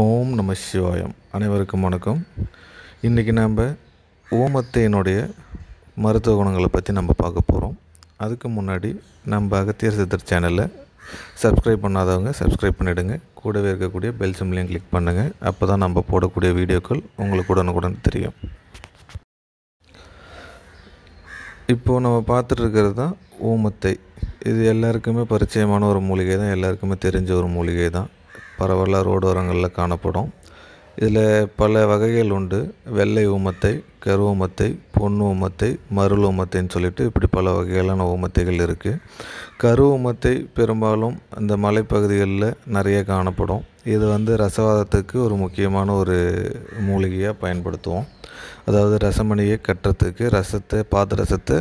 ஓம் நம சிவாயம் அனைவருக்கும் வணக்கம் இன்றைக்கி நாம் ஓமத்தையினுடைய மருத்துவ குணங்களை பற்றி நம்ம பார்க்க போகிறோம் அதுக்கு முன்னாடி நம்ம அகத்தியர் சித்தர் சேனலை சப்ஸ்கிரைப் பண்ணாதவங்க சப்ஸ்கிரைப் பண்ணிவிடுங்க கூடவே இருக்கக்கூடிய பெல் சிம்லையும் கிளிக் பண்ணுங்கள் அப்போ தான் நம்ம போடக்கூடிய வீடியோக்கள் உங்களுக்கு உடனுக்குடன் தெரியும் இப்போது நம்ம பார்த்துட்டு இருக்கிறது தான் ஓமத்தை இது எல்லாருக்குமே பரிச்சயமான ஒரு மூலிகை தான் எல்லாருக்குமே தெரிஞ்ச ஒரு மூலிகை தான் பரவலாக ரோடோரங்களில் காணப்படும் இதில் பல வகைகள் உண்டு வெள்ளை ஊமத்தை கருவமத்தை பொன் ஓமத்தை மருள் ஓமத்தைன்னு சொல்லிட்டு இப்படி பல வகையான ஓமத்தைகள் இருக்குது கருவமத்தை பெரும்பாலும் இந்த மலைப்பகுதிகளில் நிறைய காணப்படும் இது வந்து ரசவாதத்துக்கு ஒரு முக்கியமான ஒரு மூலிகையாக பயன்படுத்துவோம் அதாவது ரசமணியை கட்டுறதுக்கு ரசத்தை பாத ரசத்தை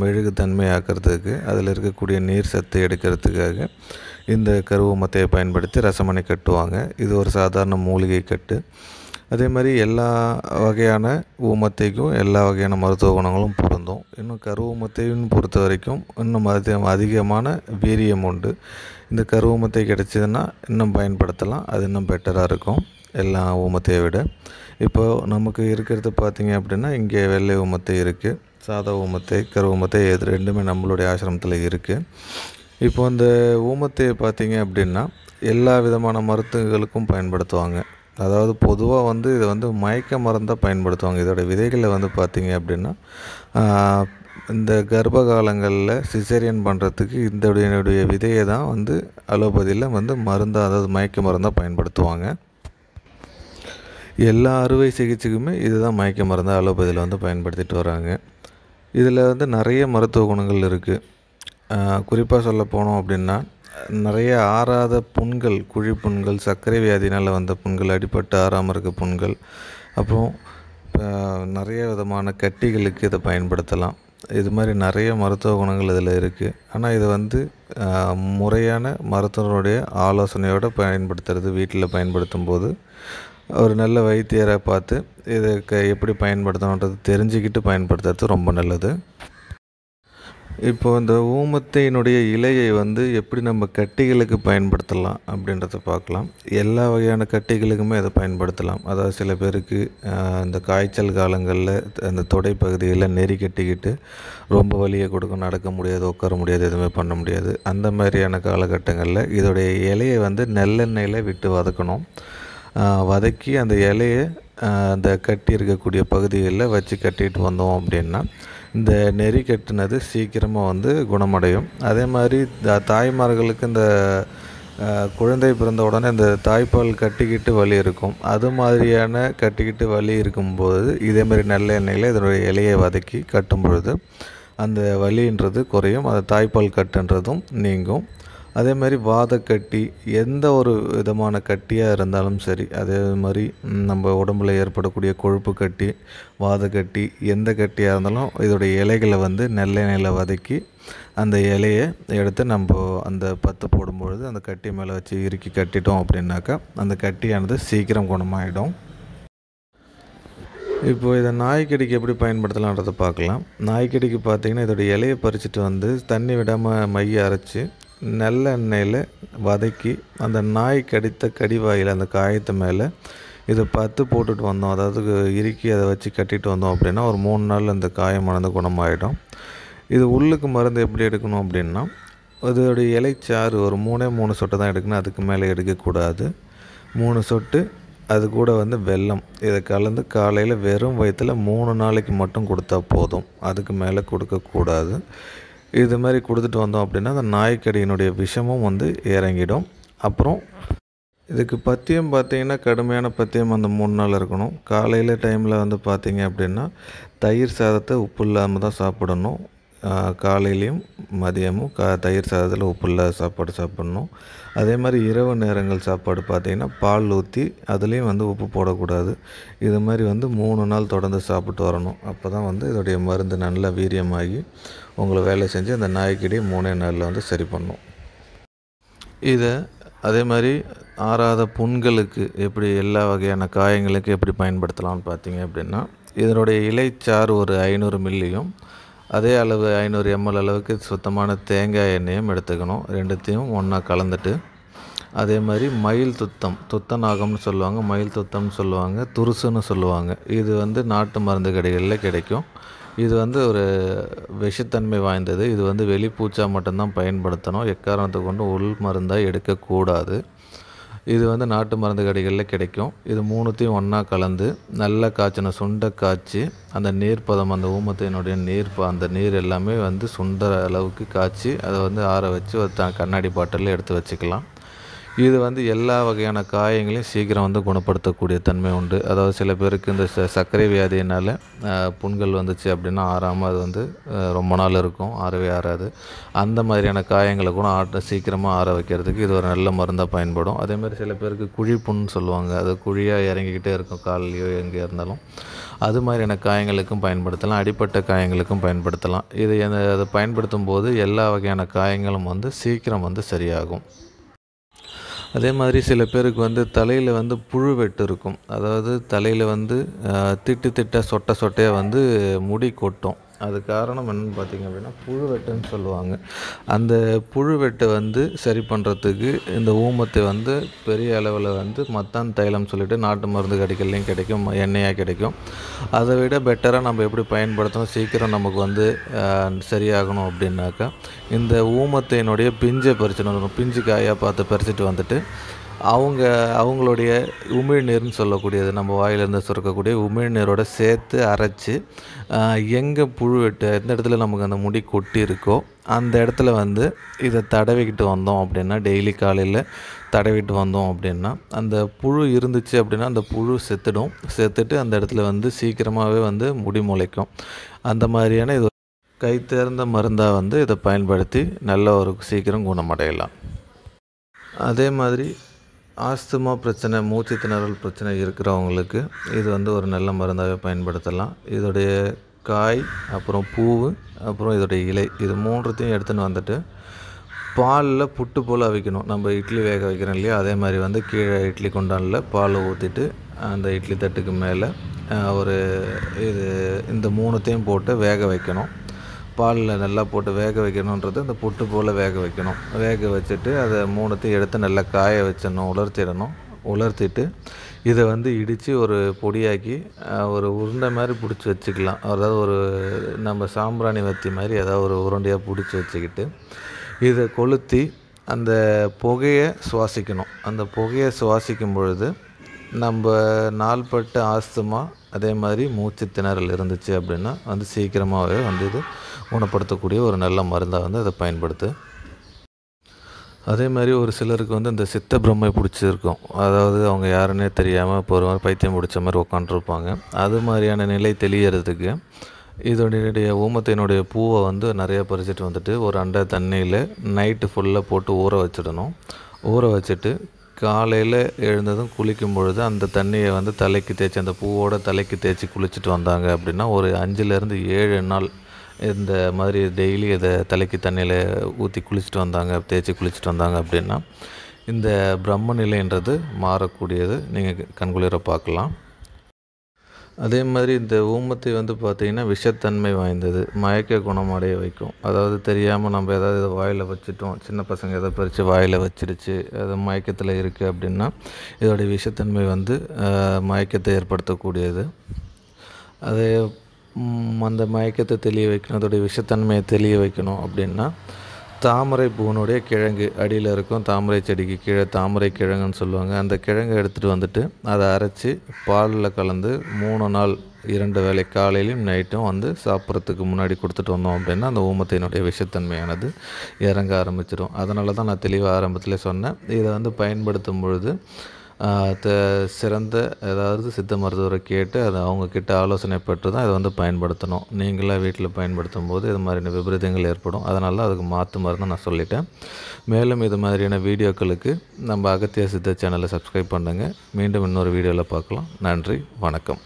மெழுகு தன்மையாக்கிறதுக்கு அதில் இருக்கக்கூடிய நீர் சத்தை எடுக்கிறதுக்காக இந்த கருவமத்தையை பயன்படுத்தி ரசமணி கட்டுவாங்க இது ஒரு சாதாரண மூலிகை கட்டு அதே மாதிரி எல்லா வகையான ஊமத்தைக்கும் எல்லா வகையான மருத்துவ குணங்களும் பொருந்தும் இன்னும் கருவூமத்தைன்னு பொறுத்த வரைக்கும் இன்னும் மருத்துவ அதிகமான வீரியம் உண்டு இந்த கருவூமத்தை கிடைச்சதுன்னா இன்னும் பயன்படுத்தலாம் அது இன்னும் பெட்டராக இருக்கும் எல்லா ஊமத்தையை விட இப்போது நமக்கு இருக்கிறது பார்த்திங்க அப்படின்னா இங்கே வெள்ளை ஊமத்தை இருக்குது சாதா ஊமத்தை கருவூமத்தை எது ரெண்டுமே நம்மளுடைய ஆசிரமத்தில் இருக்குது இப்போ அந்த ஊமத்தையை பார்த்திங்க அப்படின்னா எல்லா விதமான மருத்துவங்களுக்கும் பயன்படுத்துவாங்க அதாவது பொதுவாக வந்து இதை வந்து மயக்க மருந்தாக பயன்படுத்துவாங்க இதோட விதைகளை வந்து பார்த்திங்க அப்படின்னா இந்த கர்ப்ப காலங்களில் சிசேரியன் பண்ணுறதுக்கு இந்த இதனுடைய விதையை தான் வந்து அலோபதியில் வந்து மருந்தாக அதாவது மயக்க மருந்தாக பயன்படுத்துவாங்க எல்லா அறுவை சிகிச்சைக்குமே இதுதான் மயக்க மருந்தாக அலோபதியில் வந்து பயன்படுத்திட்டு வராங்க இதில் வந்து நிறைய மருத்துவ குணங்கள் இருக்குது குறிப்பாக சொல்ல போனோம் அப்படின்னா நிறைய ஆறாத புண்கள் குழி புண்கள் சர்க்கரை வியாதினால் வந்த புண்கள் அடிப்பட்டு ஆறாமல் இருக்க புண்கள் அப்புறம் நிறைய விதமான கட்டிகளுக்கு இதை பயன்படுத்தலாம் இது மாதிரி நிறைய மருத்துவ குணங்கள் இதில் இருக்குது ஆனால் இது வந்து முறையான மருத்துவருடைய ஆலோசனையோடு பயன்படுத்துறது வீட்டில் பயன்படுத்தும் போது ஒரு நல்ல வைத்தியரை பார்த்து இதை எப்படி பயன்படுத்தணுன்றது தெரிஞ்சுக்கிட்டு பயன்படுத்துறது ரொம்ப நல்லது இப்போ இந்த ஊமத்தையினுடைய இலையை வந்து எப்படி நம்ம கட்டிகளுக்கு பயன்படுத்தலாம் அப்படின்றத பார்க்கலாம் எல்லா வகையான கட்டிகளுக்குமே அதை பயன்படுத்தலாம் அதாவது சில பேருக்கு இந்த காய்ச்சல் காலங்களில் அந்த தொடை பகுதியில் நெறி கட்டிக்கிட்டு ரொம்ப வலியை கொடுக்கும் நடக்க முடியாது உட்கார முடியாது எதுவுமே பண்ண முடியாது அந்த மாதிரியான காலகட்டங்களில் இதோடைய இலையை வந்து நெல்லெண்ணெயில் விட்டு வதக்கணும் வதக்கி அந்த இலையை அந்த கட்டி இருக்கக்கூடிய பகுதிகளில் வச்சு கட்டிட்டு வந்தோம் அப்படின்னா இந்த நெறி கட்டினது சீக்கிரமாக வந்து குணமடையும் அதே மாதிரி தாய்மார்களுக்கு இந்த குழந்தை பிறந்த உடனே இந்த தாய்ப்பால் கட்டிக்கிட்டு வலி இருக்கும் அது மாதிரியான கட்டிக்கிட்டு வலி இருக்கும்போது இதேமாரி நல்ல எண்ணெயில் இதனுடைய இலையை வதக்கி கட்டும் பொழுது அந்த வலின்றது குறையும் அந்த தாய்ப்பால் கட்டுன்றதும் நீங்கும் அதே மாதிரி வாதக்கட்டி எந்த ஒரு விதமான கட்டியாக இருந்தாலும் சரி அதே மாதிரி நம்ம உடம்புல ஏற்படக்கூடிய கொழுப்பு கட்டி வாதக்கட்டி எந்த கட்டியாக இருந்தாலும் இதோடைய இலைகளை வந்து நெல்லை வதக்கி அந்த இலையை எடுத்து நம்ம அந்த பத்து போடும்பொழுது அந்த கட்டி மேலே வச்சு இறுக்கி கட்டிட்டோம் அப்படின்னாக்கா அந்த கட்டியானது சீக்கிரம் குணமாயிடும் இப்போ இதை நாய்க்கடிக்கு எப்படி பயன்படுத்தலான்றதை பார்க்கலாம் நாய்க்கடிக்கு பார்த்திங்கன்னா இதோடைய இலையை பறிச்சுட்டு வந்து தண்ணி விடாமல் மைய அரைச்சி நல்லெண்ணெயில் வதக்கி அந்த நாய் கடித்த கடிவாயில் அந்த காயத்து மேலே இதை பத்து போட்டுட்டு வந்தோம் அதாவது இறுக்கி அதை வச்சு கட்டிட்டு வந்தோம் அப்படின்னா ஒரு மூணு நாள் அந்த காயமானது குணமாயிடும் இது உள்ளுக்கு மருந்து எப்படி எடுக்கணும் அப்படின்னா அதோடைய இலைச்சாறு ஒரு மூணே மூணு சொட்டை தான் எடுக்கணும் அதுக்கு மேலே எடுக்கக்கூடாது மூணு சொட்டு அது கூட வந்து வெல்லம் இதை கலந்து காலையில் வெறும் வயிற்றில் மூணு நாளைக்கு மட்டும் கொடுத்தா போதும் அதுக்கு மேலே கொடுக்கக்கூடாது இது மாதிரி கொடுத்துட்டு வந்தோம் அப்படின்னா அந்த நாய்க்கடியினுடைய விஷமும் வந்து இறங்கிடும் அப்புறம் இதுக்கு பத்தியம் பார்த்திங்கன்னா கடுமையான பத்தியம் அந்த மூணு நாள் இருக்கணும் காலையில் டைமில் வந்து பார்த்திங்க அப்படின்னா தயிர் சாதத்தை உப்பு இல்லாமல் தான் சாப்பிடணும் காலையிலையும் மதியமும் கா தயிர் சாதத்தில் உப்புள்ள சாப்பாடு சாப்பிட்ணும் அதே மாதிரி இரவு நேரங்கள் சாப்பாடு பார்த்திங்கன்னா பால் ஊற்றி அதுலேயும் வந்து உப்பு போடக்கூடாது இது மாதிரி வந்து மூணு நாள் தொடர்ந்து சாப்பிட்டு வரணும் அப்போ தான் வந்து இதோடைய மருந்து நல்லா வீரியமாகி உங்களை வேலை செஞ்சு அந்த நாய்க்கடி மூணே நாளில் வந்து சரி பண்ணும் இதை அதே மாதிரி ஆறாத புண்களுக்கு எப்படி எல்லா வகையான காயங்களுக்கு எப்படி பயன்படுத்தலாம்னு பார்த்தீங்க அப்படின்னா இதனுடைய இலைச்சாறு ஒரு ஐநூறு மில்லியும் அதே அளவு ஐநூறு எம்எல் அளவுக்கு சுத்தமான தேங்காய் எண்ணெயும் எடுத்துக்கணும் ரெண்டுத்தையும் ஒன்றா கலந்துட்டு அதே மாதிரி மயில் துத்தம் நாகம்னு சொல்லுவாங்க மயில் துத்தம்னு சொல்லுவாங்க துருசுன்னு சொல்லுவாங்க இது வந்து நாட்டு மருந்து கடைகளில் கிடைக்கும் இது வந்து ஒரு விஷத்தன்மை வாய்ந்தது இது வந்து வெளிப்பூச்சா மட்டும்தான் பயன்படுத்தணும் எக்காரணத்தை கொண்டு உள் மருந்தாக எடுக்கக்கூடாது இது வந்து நாட்டு மருந்து கடைகளில் கிடைக்கும் இது மூணுத்தையும் ஒன்றா கலந்து நல்லா காய்ச்சின சுண்டை காய்ச்சி அந்த நீர் பதம் அந்த ஊமத்தையினுடைய நீர் அந்த நீர் எல்லாமே வந்து சுண்டுற அளவுக்கு காய்ச்சி அதை வந்து ஆற வச்சு கண்ணாடி பாட்டிலில் எடுத்து வச்சுக்கலாம் இது வந்து எல்லா வகையான காயங்களையும் சீக்கிரம் வந்து குணப்படுத்தக்கூடிய தன்மை உண்டு அதாவது சில பேருக்கு இந்த ச சர்க்கரை வியாதியினால் புண்கள் வந்துச்சு அப்படின்னா ஆறாமல் அது வந்து ரொம்ப நாள் இருக்கும் ஆறவே ஆறாது அந்த மாதிரியான காயங்களை கூட ஆட்ட சீக்கிரமாக ஆற வைக்கிறதுக்கு இது ஒரு நல்ல மருந்தாக பயன்படும் அதேமாதிரி சில பேருக்கு குழி புண்ணு சொல்லுவாங்க அது குழியாக இறங்கிக்கிட்டே இருக்கும் கால்லையோ எங்கே இருந்தாலும் அது மாதிரியான காயங்களுக்கும் பயன்படுத்தலாம் அடிப்பட்ட காயங்களுக்கும் பயன்படுத்தலாம் இது அதை பயன்படுத்தும் போது எல்லா வகையான காயங்களும் வந்து சீக்கிரம் வந்து சரியாகும் அதே மாதிரி சில பேருக்கு வந்து தலையில் வந்து புழு வெட்டு இருக்கும் அதாவது தலையில் வந்து திட்டு திட்ட சொட்டை சொட்டையாக வந்து முடி கொட்டும் அது காரணம் என்னென்னு பார்த்திங்க அப்படின்னா புழுவெட்டுன்னு சொல்லுவாங்க அந்த புழுவெட்டை வந்து சரி பண்ணுறதுக்கு இந்த ஊமத்தை வந்து பெரிய அளவில் வந்து மத்தான் தைலம் சொல்லிவிட்டு நாட்டு மருந்து கடைகள்லேயும் கிடைக்கும் எண்ணெயாக கிடைக்கும் அதை விட பெட்டராக நம்ம எப்படி பயன்படுத்தணும் சீக்கிரம் நமக்கு வந்து சரியாகணும் அப்படின்னாக்கா இந்த ஊமத்தையினுடைய பிஞ்சை பறிச்சிடணும் பிஞ்சு காயாக பார்த்து பறிச்சிட்டு வந்துட்டு அவங்க அவங்களுடைய உமிழ்நீர்னு சொல்லக்கூடியது நம்ம வாயிலிருந்து சுரக்கக்கூடிய உமிழ்நீரோட சேர்த்து அரைச்சி எங்கே புழு வெட்டு எந்த இடத்துல நமக்கு அந்த முடி கொட்டி இருக்கோ அந்த இடத்துல வந்து இதை தடவிக்கிட்டு வந்தோம் அப்படின்னா டெய்லி காலையில் தடவிட்டு வந்தோம் அப்படின்னா அந்த புழு இருந்துச்சு அப்படின்னா அந்த புழு செத்துடும் செத்துட்டு அந்த இடத்துல வந்து சீக்கிரமாகவே வந்து முடி முளைக்கும் அந்த மாதிரியான இது கை தேர்ந்த மருந்தாக வந்து இதை பயன்படுத்தி நல்ல ஒரு சீக்கிரம் குணமடையலாம் அதே மாதிரி ஆஸ்துமா பிரச்சனை மூச்சு திணறல் பிரச்சனை இருக்கிறவங்களுக்கு இது வந்து ஒரு நல்ல மருந்தாகவே பயன்படுத்தலாம் இதோடைய காய் அப்புறம் பூ அப்புறம் இதோடைய இலை இது மூன்றத்தையும் எடுத்துன்னு வந்துட்டு பாலில் புட்டு போல் அவிக்கணும் நம்ம இட்லி வேக வைக்கிறோம் இல்லையா அதே மாதிரி வந்து கீழே இட்லி குண்டானில் பால் ஊற்றிட்டு அந்த இட்லி தட்டுக்கு மேலே ஒரு இது இந்த மூணுத்தையும் போட்டு வேக வைக்கணும் பாலில் நல்லா போட்டு வேக வைக்கணுன்றது அந்த புட்டு போல் வேக வைக்கணும் வேக வச்சுட்டு அதை மூணுத்தையும் எடுத்து நல்லா காய வச்சிடணும் உலர்த்திடணும் உலர்த்திட்டு இதை வந்து இடித்து ஒரு பொடியாக்கி ஒரு உருண்டை மாதிரி பிடிச்சி வச்சுக்கலாம் அதாவது ஒரு நம்ம சாம்பிராணி வத்தி மாதிரி ஏதாவது ஒரு உருண்டையாக பிடிச்சி வச்சுக்கிட்டு இதை கொளுத்தி அந்த புகையை சுவாசிக்கணும் அந்த புகையை சுவாசிக்கும் பொழுது நம்ம நாள்பட்ட ஆஸ்துமா அதே மாதிரி மூச்சு திணறல் இருந்துச்சு அப்படின்னா வந்து சீக்கிரமாகவே வந்து இது குணப்படுத்தக்கூடிய ஒரு நல்ல மருந்தாக வந்து அதை பயன்படுத்து அதே மாதிரி ஒரு சிலருக்கு வந்து இந்த சித்த பிரம்மை பிடிச்சிருக்கும் அதாவது அவங்க யாருன்னே தெரியாமல் இப்போ ஒரு மாதிரி பைத்தியம் பிடிச்ச மாதிரி உட்காந்துருப்பாங்க அது மாதிரியான நிலை தெளியறதுக்கு இதனுடைய ஊமத்தினுடைய பூவை வந்து நிறையா பறிச்சிட்டு வந்துட்டு ஒரு அண்டை தண்ணியில் நைட்டு ஃபுல்லாக போட்டு ஊற வச்சிடணும் ஊற வச்சுட்டு காலையில் எழுந்ததும் குளிக்கும் பொழுது அந்த தண்ணியை வந்து தலைக்கு தேய்ச்சி அந்த பூவோட தலைக்கு தேய்ச்சி குளிச்சுட்டு வந்தாங்க அப்படின்னா ஒரு அஞ்சுலேருந்து ஏழு நாள் இந்த மாதிரி டெய்லி இதை தலைக்கு தண்ணியில் ஊற்றி குளிச்சுட்டு வந்தாங்க தேய்ச்சி குளிச்சுட்டு வந்தாங்க அப்படின்னா இந்த பிரம்ம நிலைன்றது மாறக்கூடியது நீங்கள் கண்குளிர பார்க்கலாம் அதே மாதிரி இந்த ஊமத்தை வந்து பார்த்திங்கன்னா விஷத்தன்மை வாய்ந்தது மயக்க குணமடைய வைக்கும் அதாவது தெரியாமல் நம்ம எதாவது இதை வாயில் வச்சுட்டோம் சின்ன பசங்க எதை பறித்து வாயில் வச்சிருச்சு அது மயக்கத்தில் இருக்குது அப்படின்னா இதோடைய விஷத்தன்மை வந்து மயக்கத்தை ஏற்படுத்தக்கூடியது அதே அந்த மயக்கத்தை தெளிய வைக்கணும் அதோடைய விஷத்தன்மையை தெளிய வைக்கணும் அப்படின்னா தாமரை பூனுடைய கிழங்கு அடியில் இருக்கும் தாமரை செடிக்கு கீழே தாமரை கிழங்குன்னு சொல்லுவாங்க அந்த கிழங்கை எடுத்துகிட்டு வந்துட்டு அதை அரைச்சி பாலில் கலந்து மூணு நாள் இரண்டு வேலை காலையிலையும் நைட்டும் வந்து சாப்பிட்றதுக்கு முன்னாடி கொடுத்துட்டு வந்தோம் அப்படின்னா அந்த ஊமத்தினுடைய விஷத்தன்மையானது இறங்க ஆரம்பிச்சிடும் அதனால தான் நான் தெளிவாக ஆரம்பத்தில் சொன்னேன் இதை வந்து பயன்படுத்தும் பொழுது த சிறந்த ஏதாவது சித்த மருத்துவரை கேட்டு அதை அவங்கக்கிட்ட ஆலோசனை பெற்று தான் இதை வந்து பயன்படுத்தணும் நீங்களாக வீட்டில் பயன்படுத்தும் போது இது மாதிரியான விபரீதங்கள் ஏற்படும் அதனால் அதுக்கு மாற்று மருந்து நான் சொல்லிட்டேன் மேலும் இது மாதிரியான வீடியோக்களுக்கு நம்ம அகத்திய சித்த சேனலை சப்ஸ்கிரைப் பண்ணுங்கள் மீண்டும் இன்னொரு வீடியோவில் பார்க்கலாம் நன்றி வணக்கம்